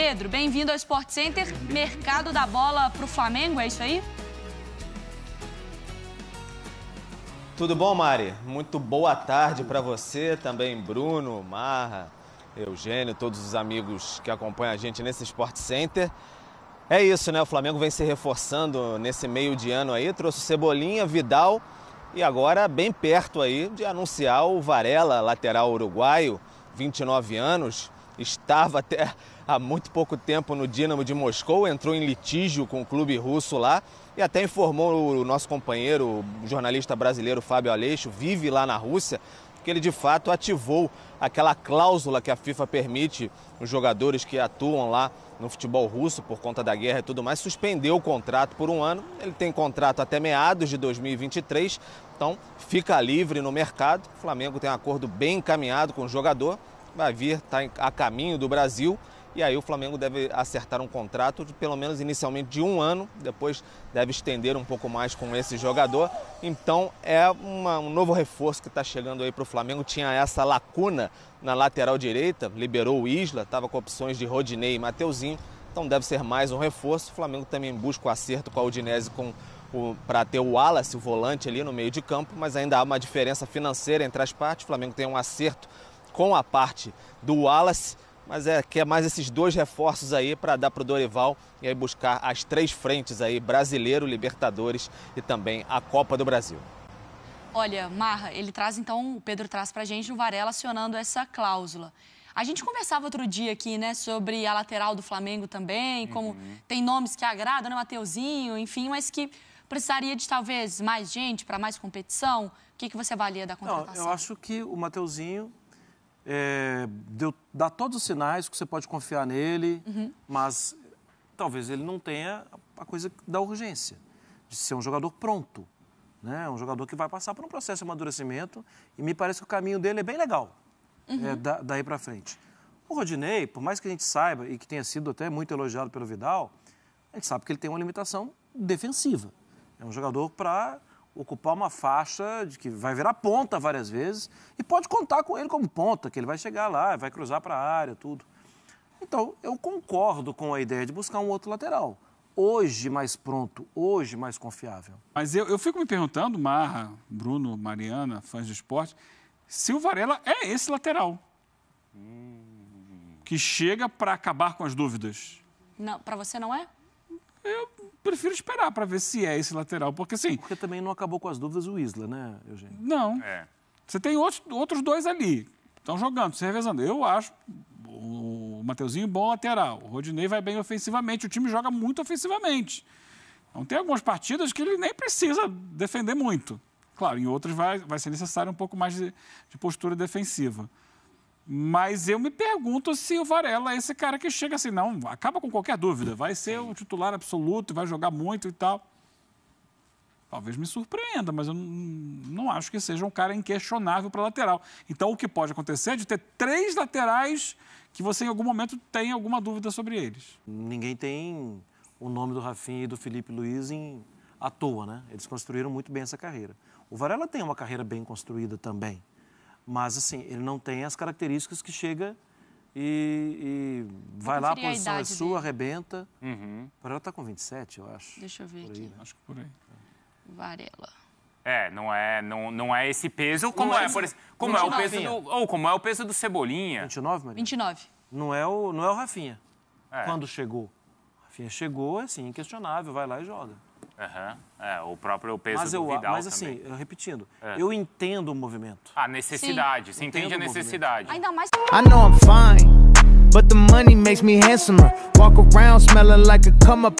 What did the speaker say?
Pedro, bem-vindo ao Sport Center. Mercado da bola para o Flamengo, é isso aí? Tudo bom, Mari? Muito boa tarde para você, também Bruno, Marra, Eugênio, todos os amigos que acompanham a gente nesse Sport Center. É isso, né? O Flamengo vem se reforçando nesse meio de ano aí, trouxe Cebolinha, Vidal e agora bem perto aí de anunciar o Varela, lateral uruguaio, 29 anos, estava até há muito pouco tempo no Dinamo de Moscou, entrou em litígio com o clube russo lá e até informou o nosso companheiro, o jornalista brasileiro Fábio Aleixo, vive lá na Rússia, que ele de fato ativou aquela cláusula que a FIFA permite os jogadores que atuam lá no futebol russo por conta da guerra e tudo mais, suspendeu o contrato por um ano. Ele tem contrato até meados de 2023, então fica livre no mercado. O Flamengo tem um acordo bem encaminhado com o jogador vai vir, está a caminho do Brasil. E aí o Flamengo deve acertar um contrato de pelo menos inicialmente de um ano, depois deve estender um pouco mais com esse jogador. Então é uma, um novo reforço que está chegando aí para o Flamengo. Tinha essa lacuna na lateral direita, liberou o Isla, estava com opções de Rodinei e Mateuzinho. Então deve ser mais um reforço. O Flamengo também busca o acerto com a Udinese com para ter o Wallace, o volante ali no meio de campo, mas ainda há uma diferença financeira entre as partes. O Flamengo tem um acerto com a parte do Wallace, mas é que é mais esses dois reforços aí para dar para o Dorival e aí buscar as três frentes aí, Brasileiro, Libertadores e também a Copa do Brasil. Olha, Marra, ele traz então, o Pedro traz para a gente o Varela acionando essa cláusula. A gente conversava outro dia aqui, né, sobre a lateral do Flamengo também, como uhum. tem nomes que agradam, né, Mateuzinho, enfim, mas que precisaria de talvez mais gente para mais competição. O que, que você avalia da contratação? Não, eu acho que o Mateuzinho é, deu, dá todos os sinais que você pode confiar nele, uhum. mas talvez ele não tenha a coisa da urgência, de ser um jogador pronto. Né? Um jogador que vai passar por um processo de amadurecimento e me parece que o caminho dele é bem legal é, uhum. é, da, daí para frente. O Rodinei, por mais que a gente saiba e que tenha sido até muito elogiado pelo Vidal, a gente sabe que ele tem uma limitação defensiva. É um jogador para ocupar uma faixa de que vai virar ponta várias vezes e pode contar com ele como ponta, que ele vai chegar lá, vai cruzar para a área, tudo. Então, eu concordo com a ideia de buscar um outro lateral. Hoje mais pronto, hoje mais confiável. Mas eu, eu fico me perguntando, Marra, Bruno, Mariana, fãs de esporte, se o Varela é esse lateral hum. que chega para acabar com as dúvidas. Não, para você não é? Eu prefiro esperar para ver se é esse lateral, porque assim. Porque também não acabou com as dúvidas o Isla, né, Eugênio? Não. É. Você tem outros, outros dois ali, estão jogando, se revezando. Eu acho o Mateuzinho bom lateral, o Rodinei vai bem ofensivamente, o time joga muito ofensivamente. Então tem algumas partidas que ele nem precisa defender muito. Claro, em outras vai, vai ser necessário um pouco mais de, de postura defensiva. Mas eu me pergunto se o Varela é esse cara que chega assim, não, acaba com qualquer dúvida, vai ser o um titular absoluto, vai jogar muito e tal. Talvez me surpreenda, mas eu não, acho que seja um cara inquestionável para lateral. Então, o que pode acontecer é de ter três laterais que você, em algum momento, tem alguma dúvida sobre eles. Ninguém tem o nome do Rafinha e do Felipe Luiz em, à toa, né? Eles construíram muito bem essa carreira. O Varela tem uma carreira bem construída também. Mas, assim, ele não tem as características que chega e, e vai lá, a posição a é sua, dele. arrebenta. Uhum. Para ela tá com 27, eu acho. Deixa eu ver por aqui. Aí, né? Acho que por aí. Varela. É, não é, não, não é esse peso, como é, é como 29. é o peso do, ou como é o peso do Cebolinha. 29, Maria? 29. Não é o, não é o Rafinha. É. Quando chegou. Rafinha chegou, é assim, inquestionável, vai lá e joga. Uhum. É, o próprio peso mas eu, do Vidal Mas assim, também. repetindo, é. eu entendo o movimento. A necessidade, Sim. se entende a necessidade. Ainda mais... I know I'm fine, but the money makes me handsomer. Walk around smelling like a come up.